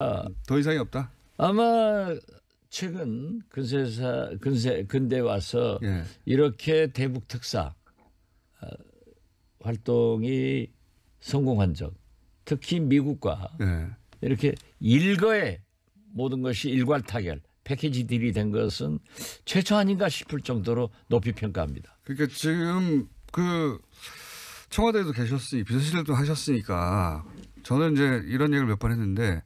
어, 더 이상이 없다. 아마 최근 근세사 근세 근대 와서 예. 이렇게 대북 특사 어, 활동이 성공한 적, 특히 미국과 예. 이렇게 일거에 모든 것이 일괄 타결 패키지 딜이 된 것은 최초 아닌가 싶을 정도로 높이 평가합니다. 그러니까 지금 그 청와대에도 계셨으니 비서실도 하셨으니까 저는 이제 이런 얘기를 몇 번 했는데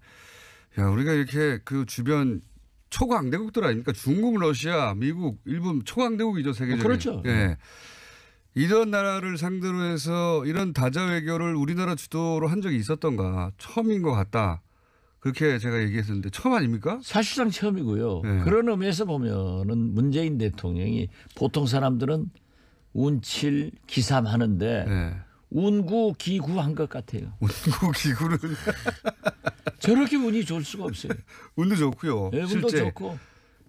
야, 우리가 이렇게 그 주변 초강대국들 아닙니까? 중국, 러시아, 미국, 일본 초강대국이죠, 세계적인. 어, 그렇죠. 예. 이런 나라를 상대로 해서 이런 다자 외교를 우리나라 주도로 한 적이 있었던가 처음인 것 같다. 그렇게 제가 얘기했었는데 처음 아닙니까? 사실상 처음이고요. 예. 그런 의미에서 보면은 문재인 대통령이 보통 사람들은 운칠 기삼하는데 예. 운구 기구한 것 같아요. 운구 기구는 저렇게 운이 좋을 수가 없어요. 운도 좋고요. 네, 운도 좋고.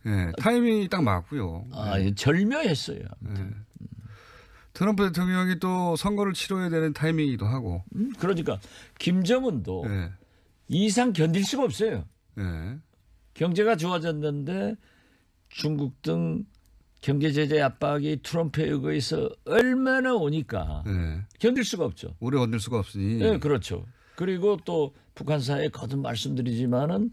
네, 타이밍이 딱 맞고요. 아, 네. 절묘했어요. 아무튼. 네. 트럼프 대통령이 또 선거를 치러야 되는 타이밍이기도 하고. 음, 그러니까 김정은도 네. 이상 견딜 수가 없어요. 네. 경제가 좋아졌는데 중국 등 경제 제재 압박이 트럼프에 의해서 얼마나 오니까 네. 견딜 수가 없죠. 오래 견딜 수가 없으니. 네, 그렇죠. 그리고 또 북한사에 거듭 말씀드리지만은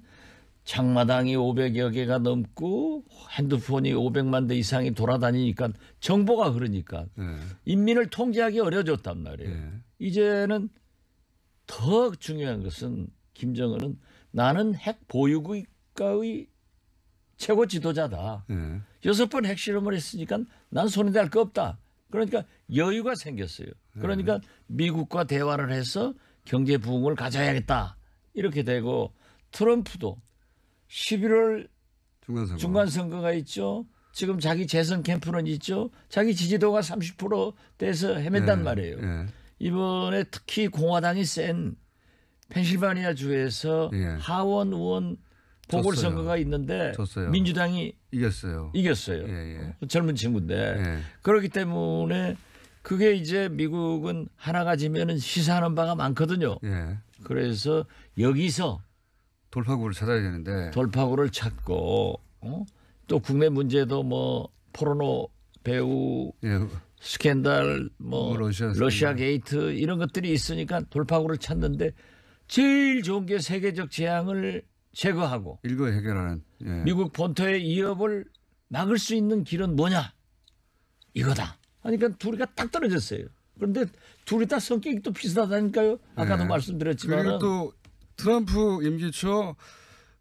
장마당이 500여 개가 넘고 핸드폰이 500만 대 이상이 돌아다니니까 정보가 흐르니까 네. 인민을 통제하기 어려졌단 말이에요. 네. 이제는 더 중요한 것은 김정은은 나는 핵 보유국가의 최고 지도자다. 네. 여섯 번 핵실험을 했으니까 난 손에 댈거 없다. 그러니까 여유가 생겼어요. 그러니까 네. 미국과 대화를 해서 경제 부흥을 가져야겠다. 이렇게 되고 트럼프도 11월 중간선거. 중간선거가 있죠. 지금 자기 재선 캠프는 있죠. 자기 지지도가 30% 돼서 헤맸단 네. 말이에요. 네. 이번에 특히 공화당이 센 펜실바니아 주에서 예. 하원 의원 보궐선거가 있는데 졌어요. 민주당이 이겼어요. 이겼어요. 예, 예. 젊은 친구인데 예. 그렇기 때문에 그게 이제 미국은 하나가 지면은 시사하는 바가 많거든요. 예. 그래서 여기서 돌파구를 찾아야 되는데 돌파구를 찾고 어? 또 국내 문제도 뭐 포르노 배우 예. 스캔들 뭐 러시아, 러시아 예. 게이트 이런 것들이 있으니까 돌파구를 찾는데 제일 좋은 게 세계적 재앙을 제거하고 일거 해결하는 예. 미국 본토의 이협을 막을 수 있는 길은 뭐냐 이거다. 그러니까 둘이가 딱 떨어졌어요. 그런데 둘이 다 성격이 또 비슷하다니까요. 아까도 예. 말씀드렸지만 그리고 또 트럼프 임기 초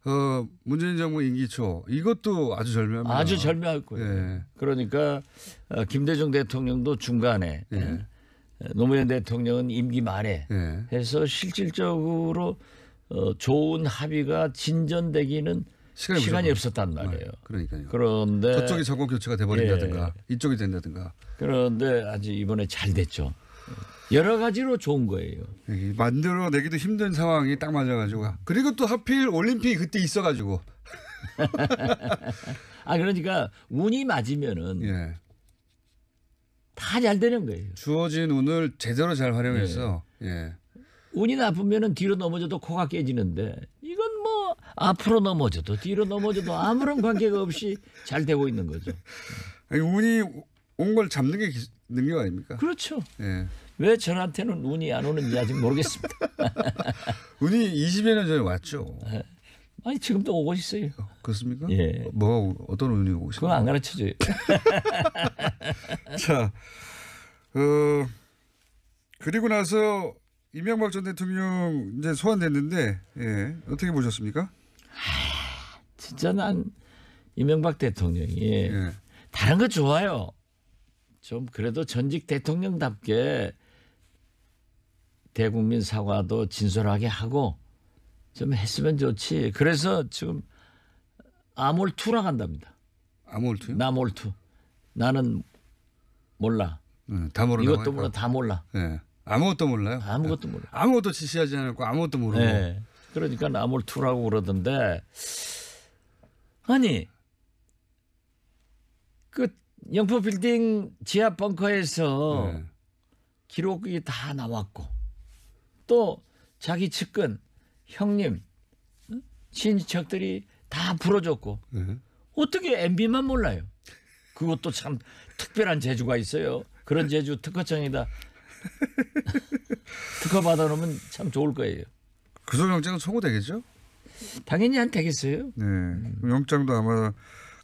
어, 문재인 정부 임기 초 이것도 아주 절묘합니다. 아주 절묘할 거예요. 예. 그러니까 어, 김대중 대통령도 중간에 예. 어, 노무현 대통령은 임기 말에 예. 해서 실질적으로 어, 좋은 합의가 진전되기는 시간이, 시간이 없었단 말이에요. 아, 그러니까요. 그런데 저쪽이 정권 교체가 돼버린다든가 예. 이쪽이 된다든가. 그런데 아직 이번에 잘 됐죠. 여러 가지로 좋은 거예요. 예, 만들어내기도 힘든 상황이 딱 맞아가지고 그리고 또 하필 올림픽이 그때 있어가지고. 아 그러니까 운이 맞으면은 예. 다잘 되는 거예요. 주어진 운을 제대로 잘 활용해서 예. 예. 운이 나쁘면은 뒤로 넘어져도 코가 깨지는데 이건 뭐 앞으로 넘어져도 뒤로 넘어져도 아무런 관계가 없이 잘 되고 있는 거죠. 아니, 운이 온 걸 잡는 게 능력 아닙니까? 그렇죠. 예. 왜 저한테는 운이 안 오는지 아직 모르겠습니다. 운이 20여 년 전에 왔죠. 예. 아니 지금도 오고 있어요. 어, 그렇습니까? 예. 뭐 어떤 운이 오고 있어요? 그건 안 가르쳐줘요. 자, 어, 그리고 나서 이명박 전 대통령 이제 소환됐는데 예. 어떻게 보셨습니까? 하, 진짜 난 이명박 대통령이 예. 다른 거 좋아요. 좀 그래도 전직 대통령답게 대국민 사과도 진솔하게 하고 좀 했으면 좋지. 그래서 지금 아몰투라 간답니다. 아몰투요? 나몰투. 나는 몰라. 네, 다 모르나 이것도 몰라 다 몰라. 네. 아무것도 몰라요. 아무것도 몰라. 아무것도 지시하지 않고 아무것도 모르고. 네. 그러니까 나물투라고 그러던데 아니 그 영포 빌딩 지하 벙커에서 네. 기록이 다 나왔고 또 자기 측근 형님 친척들이 다부러졌고 네. 어떻게 MB만 몰라요? 그것도 참 특별한 재주가 있어요. 그런 재주 특허청이다. 특허 받아놓으면 참 좋을 거예요. 구속영장은 그 청구되겠죠? 당연히 안 되겠어요. 네. 음. 영장도 아마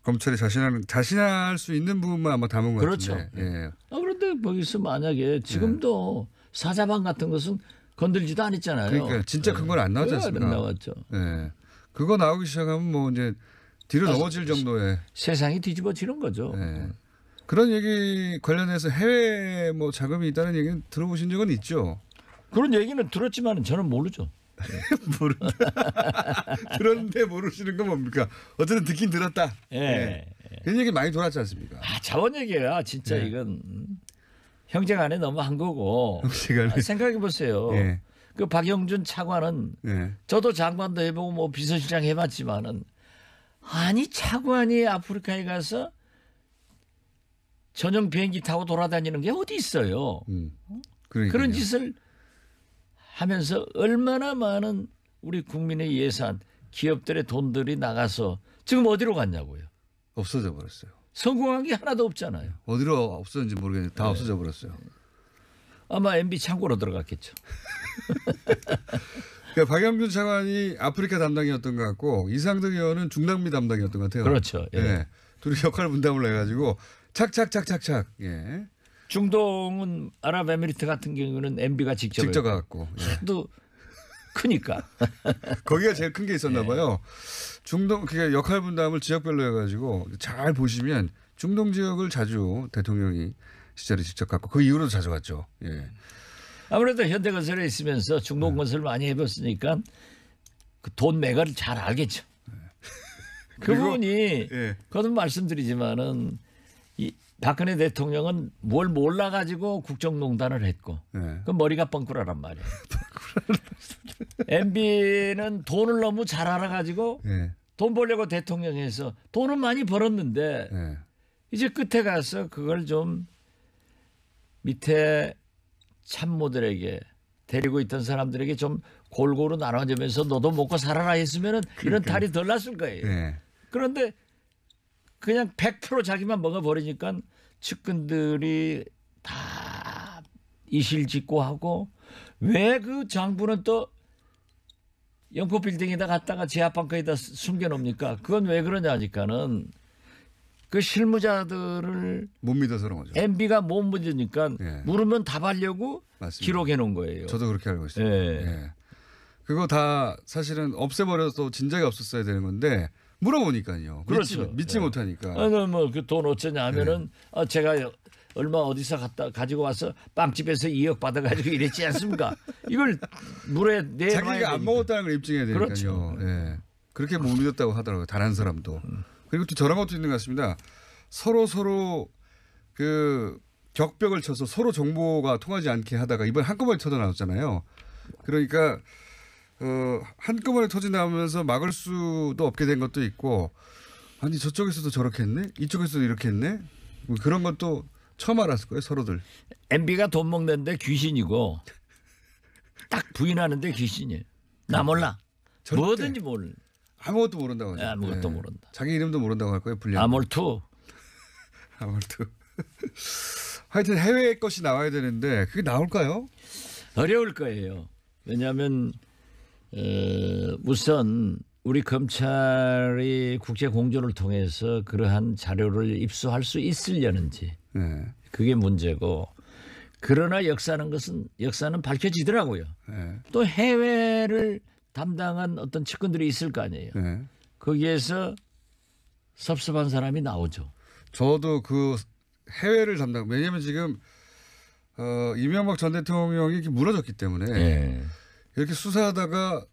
검찰이 자신하는 자신할 수 있는 부분만 아마 담은 것 그렇죠. 같은데. 그렇죠. 예. 아 그런데 거기서 만약에 지금도 예. 사자방 같은 것은 건들지도 않았잖아요. 그러니까 진짜 예. 큰건안 나왔지 않습니까? 안 나왔죠. 예. 그거 나오기 시작하면 뭐 이제 뒤로 아, 넘어질 정도의 세상이 뒤집어지는 거죠. 예. 그런 얘기 관련해서 해외 뭐 자금이 있다는 얘기는 들어보신 적은 있죠? 그런 얘기는 들었지만 저는 모르죠. 모른다. 그런데 모르시는 건 뭡니까? 어쨌든 듣긴 들었다. 예. 네. 예. 그런 얘기 많이 돌았지 않습니까? 아, 자원 얘기야. 진짜 예. 이건 음. 형제 간에 너무 한 거고. 아, 생각해 보세요. 예. 그 박영준 차관은 예. 저도 장관도 해보고 뭐 비서실장 해봤지만은 아니 차관이 아프리카에 가서 전용 비행기 타고 돌아다니는 게 어디 있어요. 음. 그런 짓을 하면서 얼마나 많은 우리 국민의 예산, 기업들의 돈들이 나가서 지금 어디로 갔냐고요. 없어져 버렸어요. 성공한 게 하나도 없잖아요. 어디로 없었는지 모르겠는데 다 네. 없어져 버렸어요. 아마 MB 창고로 들어갔겠죠. 그러니까 박영균 차관이 아프리카 담당이었던 것 같고 이상득 의원은 중남미 담당이었던 것 같아요. 그렇죠. 예. 네. 둘이 역할 분담을 해가지고 착착착착착. 예. 중동은 아랍에미리트 같은 경우는 MB가 직접 직접 가갖고 또 예. 크니까 거기가 제일 큰 게 있었나 예. 봐요. 중동 그게 역할 분담을 지역별로 해가지고 잘 보시면 중동 지역을 자주 대통령이 시절에 직접 갔고 그 이후로도 자주 갔죠. 예. 아무래도 현대건설에 있으면서 중동 네. 건설 많이 해봤으니까 그돈 매가를 잘 알겠죠. 네. 그분이 예. 거듭 말씀드리지만은 박근혜 대통령은 뭘 몰라 가지고 국정농단을 했고 네. 그 머리가 뻥꾸라란 말이에요. MB는 돈을 너무 잘 알아 가지고 네. 돈 벌려고 대통령에서 돈은 많이 벌었는데 네. 이제 끝에 가서 그걸 좀 밑에 참모들에게 데리고 있던 사람들에게 좀 골고루 나눠주면서 너도 먹고 살아라 했으면은 그러니까. 이런 탈이 덜 났을 거예요. 네. 그런데 그냥 100% 자기만 먹어버리니까 측근들이 다 이실직고 하고 왜 그 장부는 또 영포 빌딩에다 갖다가 제압방까지다 숨겨놓습니까? 그건 왜 그러냐니까는 그 실무자들을 못 믿어서 그런 거죠. MB가 못 믿으니까 예. 물으면 답하려고 기록해 놓은 거예요. 저도 그렇게 알고 있습니다. 예. 예. 그거 다 사실은 없애버려서 진작에 없었어야 되는 건데 물어보니까요. 그렇죠. 믿지, 믿지 예. 못하니까. 아니 뭐그 돈 어쩌냐 하면은 예. 아, 제가 얼마 어디서 갖다 가지고 와서 빵집에서 2억 받아가지고 이랬지 않습니까? 이걸 물에 내 자기가 되니까. 먹었다는 걸 입증해야 되니까요. 그렇죠. 예. 그렇게 못 믿었다고 하더라고요. 다른 사람도. 그리고 또 저런 것도 있는 것 같습니다. 서로 서로 그 격벽을 쳐서 서로 정보가 통하지 않게 하다가 이번 한꺼번에 터져 나왔잖아요. 그러니까 어, 한꺼번에 터진다면서 막을 수도 없게 된 것도 있고 아니 저쪽에서도 저렇게 했네 이쪽에서도 이렇게 했네 뭐 그런 것도 처음 알았을 거예요 서로들 MB가 돈 먹는데 귀신이고 딱 부인하는데 귀신이에요 나 몰라 뭐든지 모르 아무것도 모른다고 하죠 아무것도 네. 모른다 자기 이름도 모른다고 할 거예요 불량 아몰투 아몰투 하여튼 해외 것이 나와야 되는데 그게 나올까요? 어려울 거예요 왜냐하면 우선 우리 검찰이 국제 공조를 통해서 그러한 자료를 입수할 수 있으려는지 네. 그게 문제고 그러나 역사는 것은 역사는 밝혀지더라고요. 네. 또 해외를 담당한 어떤 측근들이 있을 거 아니에요. 네. 거기에서 섭섭한 사람이 나오죠. 저도 그 해외를 담당 왜냐하면 지금 어, 이명박 전 대통령이 무너졌기 때문에. 예. 이렇게 수사하다가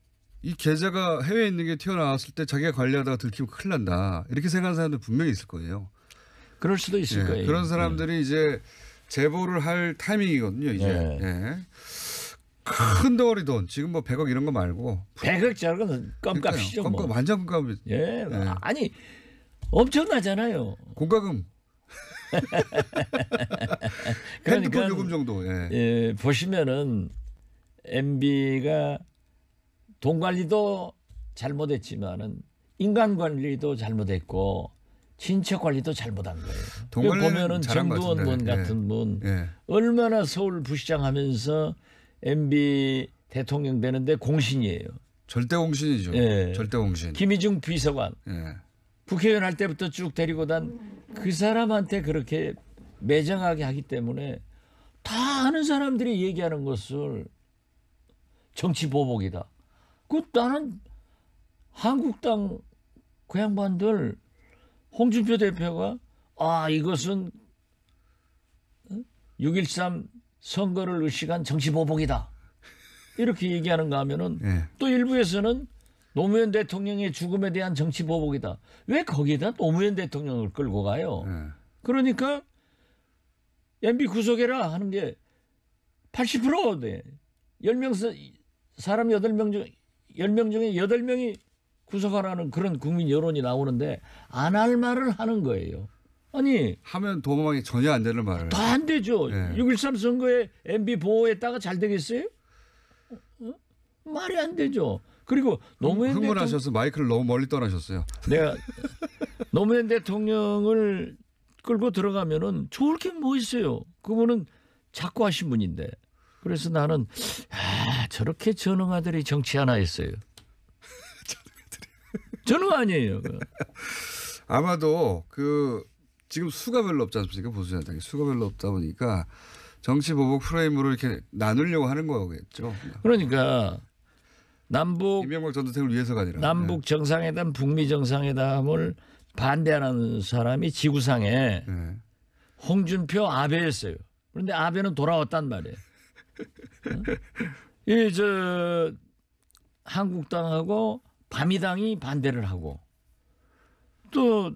이 계좌가 해외에 있는 게 튀어나왔을 때 자기가 관리하다가 들키면 큰일 난다. 이렇게 생각하는 사람도 분명히 있을 거예요. 그럴 수도 있을 예, 거예요. 그런 음. 사람들이 네. 이제 제보를 할 타이밍이거든요. 이제. 네. 예. 큰 덩어리 돈 지금 뭐 100억 이런 거 말고 100억 저런 건 껌값이죠. 뭐. 껌값 뭐. 완전 껌값. 예. 예. 뭐, 아니 엄청나잖아요. 공과금. 그러니까, 핸 요금 정도. 예. 예 보시면은 MB가 돈 관리도 잘못했지만은 인간 관리도 잘못했고 친척 관리도 잘못한 거예요. 돈 보면은 정두원 분 네. 같은 분 네. 예. 얼마나 서울 부시장 하면서 MB 대통령 되는데 공신이에요. 절대 공신이죠. 예. 절대 공신. 김희중 비서관. 예. 국회의원 할 때부터 쭉 데리고 단그 사람한테 그렇게 매정하게 하기 때문에 다 아는 사람들이 얘기하는 것을 정치 보복이다. 그 나는 한국당 그 양반들 홍준표 대표가 아 이것은 6.13 어? 선거를 의식한 정치 보복이다. 이렇게 얘기하는가 하면은 네. 또 일부에서는 노무현 대통령의 죽음에 대한 정치 보복이다. 왜 거기에다 노무현 대통령을 끌고 가요? 네. 그러니까 MB 구속해라 하는 게 80%네. 10명 사람 8명 중 10명 중에 8명이 구속하라는 그런 국민 여론이 나오는데 안 할 말을 하는 거예요. 아니 하면 도망이 전혀 안 되는 말을 다안 되죠. 네. 예. 6.13 선거에 MB 보호했다가 잘 되겠어요? 어? 말이 안 되죠. 그리고 노무현 흥분하셔서 마이크를 너무 멀리 떠나셨어요. 내가 노무현 대통령을 끌고 들어가면은 좋을 게 뭐 있어요. 그분은 작고 하신 분인데 그래서 나는 아, 저렇게 전능 아들이 정치하나 했어요. 저능 아니에요. 아마도 그 지금 수가 별로 없지 않습니까 보수정당이 수가 별로 없다 보니까 정치 보복 프레임으로 이렇게 나누려고 하는 거겠죠. 그러니까 남북 이명박 전대통령 위해서가 아니라 남북 네. 정상회담, 북미 정상회담을 반대하는 사람이 지구상에 네. 홍준표 아베였어요. 그런데 아베는 돌아왔단 말이에요. 이저 한국당하고 바미당이 반대를 하고 또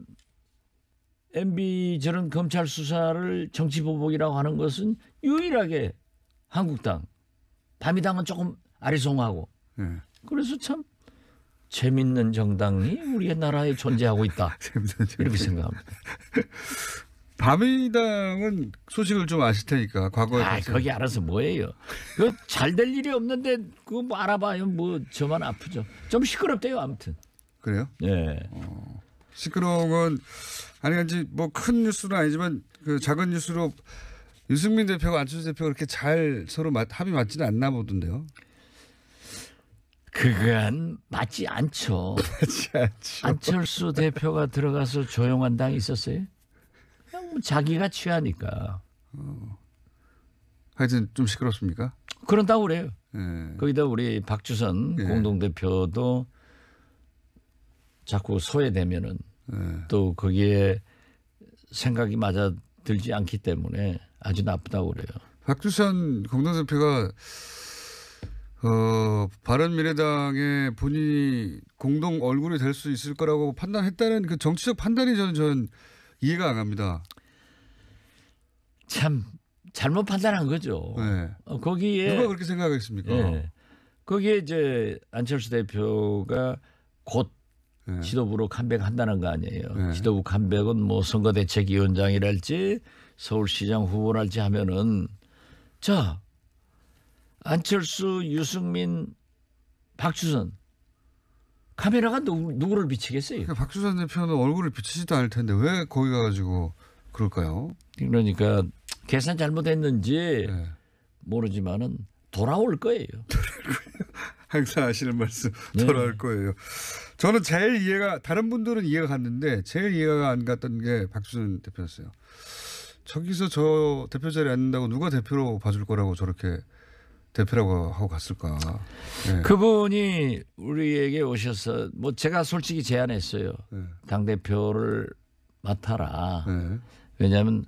MB 저런 검찰 수사를 정치 보복이라고 하는 것은 유일하게 한국당 바미당은 조금 아리송하고 네. 그래서 참 재밌는 정당이 우리 의 나라에 존재하고 있다 이렇게 생각합니다. 바미당은 소식을 좀 아실 테니까 과거에. 아, 거기 알아서 뭐예요. 그 잘 될 일이 없는데 그거 뭐 알아봐요. 뭐 저만 아프죠. 좀 시끄럽대요, 아무튼. 그래요? 예. 어, 시끄러운 건 아니 이제 뭐큰 뉴스는 아니지만 그 작은 뉴스로 유승민 대표가 안철수 대표가 그렇게 잘 서로 합이 맞지는 않나 보던데요. 그건 맞지 않죠. 맞지 않죠. 안철수 대표가 들어가서 조용한 당이 있었어요? 뭐 자기가 취하니까. 어. 하여튼 좀 시끄럽습니까? 그런다고 그래요. 예. 거기다 우리 박주선 예. 공동대표도 자꾸 소외되면은 예. 또 거기에 생각이 맞아 들지 않기 때문에 아주 나쁘다고 그래요. 박주선 공동대표가 어, 바른미래당에 본인이 공동 얼굴이 될 수 있을 거라고 판단했다는 그 정치적 판단이 저는, 저는 이해가 안 갑니다. 참 잘못 판단한 거죠. 네. 어, 거기에 누가 그렇게 생각했습니까? 예. 거기에 이제 안철수 대표가 곧 네. 지도부로 컴백한다는 거 아니에요. 네. 지도부 컴백은 뭐 선거대책위원장이랄지 서울시장 후보랄지 하면은 자 안철수, 유승민, 박주선 카메라가 누구, 누구를 비치겠어요? 그러니까 박주선 대표는 얼굴을 비치지도 않을 텐데 왜 거기 가가지고 그럴까요? 그러니까 계산 잘못했는지 네. 모르지만은 돌아올 거예요. 항상 하시는 말씀 네. 돌아올 거예요. 저는 제일 이해가 다른 분들은 이해가 갔는데 제일 이해가 안 갔던 게박준 대표였어요. 저기서 저 대표 자리 앉는다고 누가 대표로 봐줄 거라고 저렇게 대표라고 하고 갔을까. 네. 그분이 우리에게 오셔서 뭐 제가 솔직히 제안했어요. 네. 당 대표를 맡아라. 네. 왜냐하면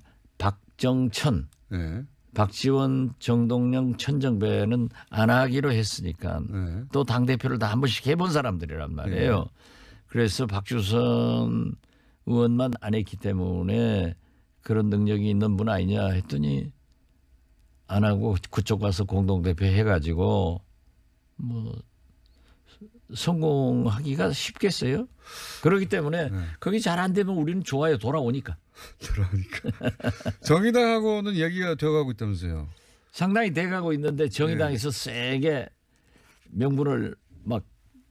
박정천, 네. 예. 박지원, 정동영, 천정배는 안 하기로 했으니까 네. 예. 또당 대표를 다 한 번씩 해본 사람들이란 말이에요. 네. 그래서 박주선 의원만 안 했기 때문에 그런 능력이 있는 분 아니냐 했더니 안 하고 그쪽 가서 공동 대표 해가지고 뭐 성공하기가 쉽겠어요? 그렇기 때문에 네. 그게 잘안 되면 우리는 좋아요. 돌아오니까. 돌아오니까. 정의당하고는 얘기가 되어가고 있다면서요. 상당히 돼가고 있는데 정의당에서 네. 세게 명분을 막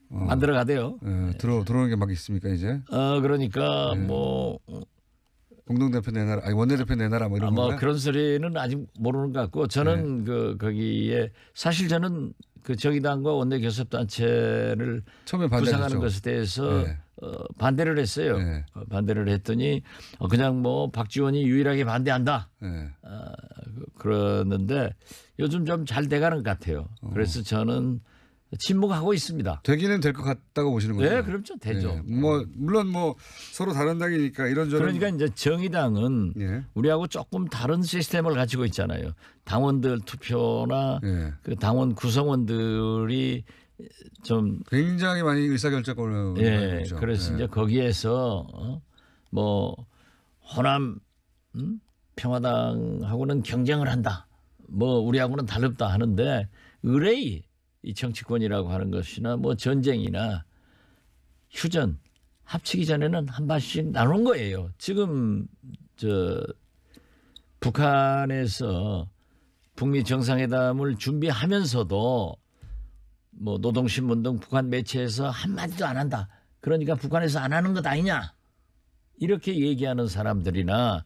어. 만들어 가대요. 네. 들어 들어오는 게 막 있습니까 이제? 어 그러니까 네. 뭐 공동대표 내놔라, 아니 원내대표 내놔라 뭐 이런 아, 뭐 그런 소리는 아직 모르는 것 같고 저는 네. 그 거기에 사실 저는 그 정의당과 원내 교섭단체를 처음에 구상하는 것에 대해서 네. 어, 반대를 했어요. 네. 어, 반대를 했더니 어, 그냥 뭐 박지원이 유일하게 반대한다. 네. 어, 그러는데 요즘 좀 잘 돼가는 것 같아요. 어. 그래서 저는 침묵하고 있습니다. 되기는 될 것 같다고 보시는 거죠? 네, 그럼죠 되죠. 네. 뭐 물론 뭐 서로 다른 당이니까 이런저런. 그러니까 이제 정의당은 네. 우리하고 조금 다른 시스템을 가지고 있잖아요. 당원들 투표나 네. 그 당원 구성원들이 좀 굉장히 많이 의사결정권을 예, 네, 그래서 이제 예. 거기에서 어? 뭐 호남 음? 평화당하고는 경쟁을 한다. 뭐 우리하고는 다릅다 하는데 의뢰이 이 정치권이라고 하는 것이나 뭐 전쟁이나 휴전 합치기 전에는 한 발씩 나눈 거예요. 지금 저 북한에서 북미 정상회담을 준비하면서도 뭐 노동신문 등 북한 매체에서 한마디도 안 한다. 그러니까 북한에서 안 하는 것 아니냐. 이렇게 얘기하는 사람들이나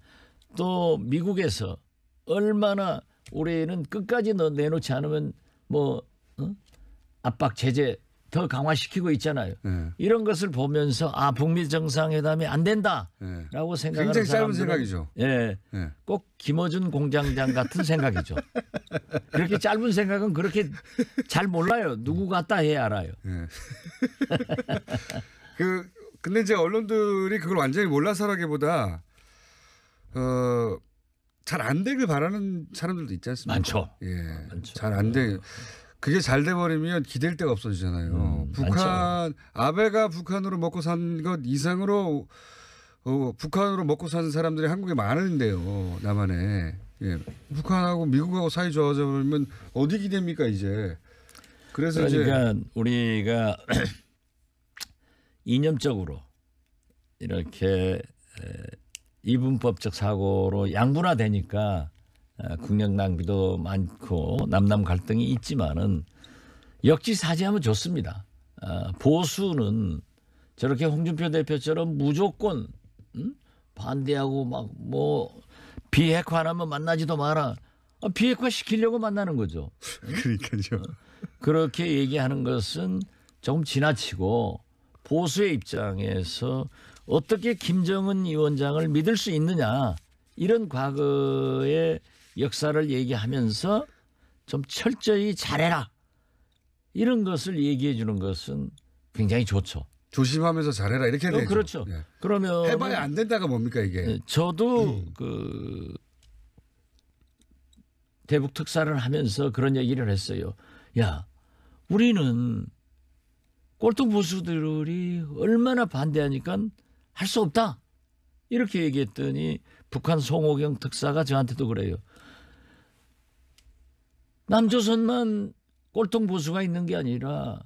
또 미국에서 얼마나 올해는 에 끝까지 내놓지 않으면 뭐 어? 압박 제재 더 강화시키고 있잖아요. 네. 이런 것을 보면서 아 북미 정상회담이 안 된다라고 네. 생각하는 굉장히 짧은 생각이죠. 예, 네. 꼭 김어준 공장장 같은 생각이죠. 그렇게 짧은 생각은 그렇게 잘 몰라요. 누구 같다 해 알아요. 그 근데 이제 언론들이 그걸 완전히 몰라서라기보다 어. 잘안 되길 바라는 사람들도 있지 않습니까? 많죠. 예. 잘안 되. 그게 잘 돼버리면 기댈 데가 없어지잖아요. 음, 북한 아베가 북한으로 먹고 산 것 이상으로 어, 북한으로 먹고 사는 사람들이 한국에 많은데요. 남한에 예. 북한하고 미국하고 사이 좋아져 버리면 어디 기대니까 이제. 그래서 그러니까 이제 우리가 이념적으로 이렇게 이분법적 사고로 양분화되니까 어, 국력 낭비도 많고 남남 갈등이 있지만은 역지사지하면 좋습니다. 어, 보수는 저렇게 홍준표 대표처럼 무조건 음? 반대하고 막 뭐 비핵화라면 만나지도 마라. 어, 비핵화 시키려고 만나는 거죠. 음? 그러니까요. 그렇게 얘기하는 것은 조금 지나치고 보수의 입장에서 어떻게 김정은 위원장을 믿을 수 있느냐 이런 과거의 역사를 얘기하면서 좀 철저히 잘해라. 이런 것을 얘기해 주는 것은 굉장히 좋죠. 조심하면서 잘해라 이렇게 해야 어, 그렇죠. 예. 그러면 해봐야 안 된다가 뭡니까 이게? 네, 저도 음. 그 대북 특사를 하면서 그런 얘기를 했어요. 야, 우리는 꼴통 보수들이 얼마나 반대하니까 할 수 없다. 이렇게 얘기했더니 북한 송호경 특사가 저한테도 그래요. 남조선만 꼴통 보수가 있는 게 아니라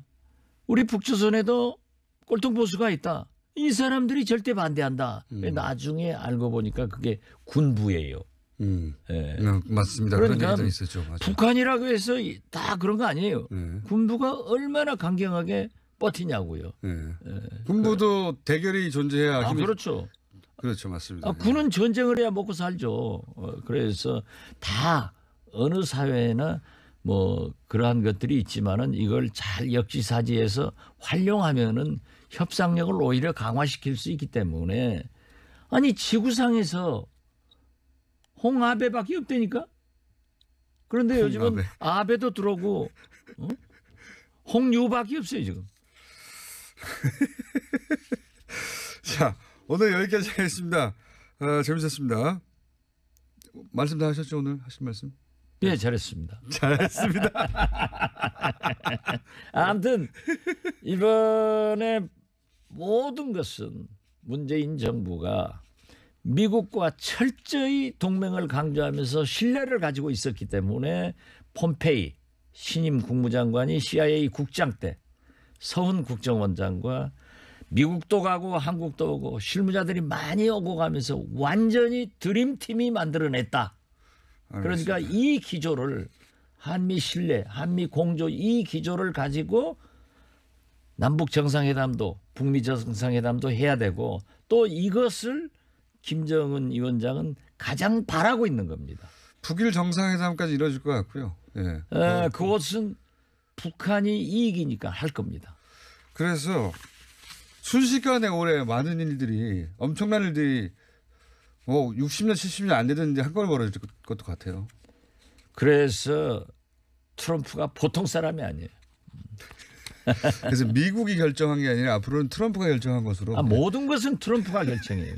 우리 북조선에도 꼴통 보수가 있다. 이 사람들이 절대 반대한다. 음. 나중에 알고 보니까 그게 군부예요. 음. 네. 맞습니다. 그러니까 있었죠. 맞아. 북한이라고 해서 다 그런 거 아니에요. 네. 군부가 얼마나 강경하게 버티냐고요. 네. 네. 군부도 그 대결이 존재해야. 아, 힘이... 그렇죠. 그렇죠, 맞습니다. 아, 군은 네. 전쟁을 해야 먹고 살죠. 어, 그래서 다 어느 사회나 뭐 그러한 것들이 있지만은 이걸 잘 역지사지해서 활용하면은 협상력을 오히려 강화시킬 수 있기 때문에 아니 지구상에서 홍아베밖에 없다니까 그런데 요즘은 아베 아베도 들어오고 어? 홍유밖에 없어요 지금. 자 오늘 여기까지 하겠습니다. 어, 재밌었습니다. 말씀 다 하셨죠 오늘 하신 말씀? 예, 네. 잘했습니다. 잘했습니다. 아무튼 이번에 모든 것은 문재인 정부가 미국과 철저히 동맹을 강조하면서 신뢰를 가지고 있었기 때문에 폼페이 신임 국무장관이 CIA 국장 때 서훈 국정원장과 미국도 가고 한국도 오고 실무자들이 많이 오고 가면서 완전히 드림팀이 만들어냈다. 그러니까 알겠습니다. 그러니까 이 기조를 한미 신뢰, 한미 공조 이 기조를 가지고 남북 정상회담도 북미 정상회담도 해야 되고 또 이것을 김정은 위원장은 가장 바라고 있는 겁니다. 북일 정상회담까지 이뤄질 것 같고요. 예. 에, 그 그것은 북한이 이익이니까 할 겁니다. 그래서 순식간에 올해 많은 일들이 엄청난 일들이 뭐 60년 70년 안 되는데 한걸 벌어질 것도 같아요. 그래서 트럼프가 보통 사람이 아니에요. 그래서 미국이 결정한 게 아니라 앞으로는 트럼프가 결정한 것으로. 아, 모든 것은 트럼프가 결정해요.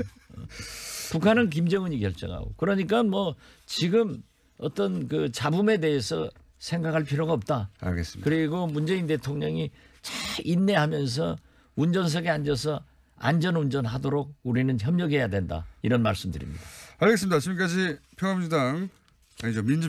북한은 김정은이 결정하고. 그러니까 뭐 지금 어떤 그 잡음에 대해서 생각할 필요가 없다. 알겠습니다. 그리고 문재인 대통령이 참 인내하면서 운전석에 앉아서 안전운전 하도록 우리는 협력해야 된다. 이런 말씀드립니다. 알겠습니다. 지금까지 평화민주당 아니죠 민주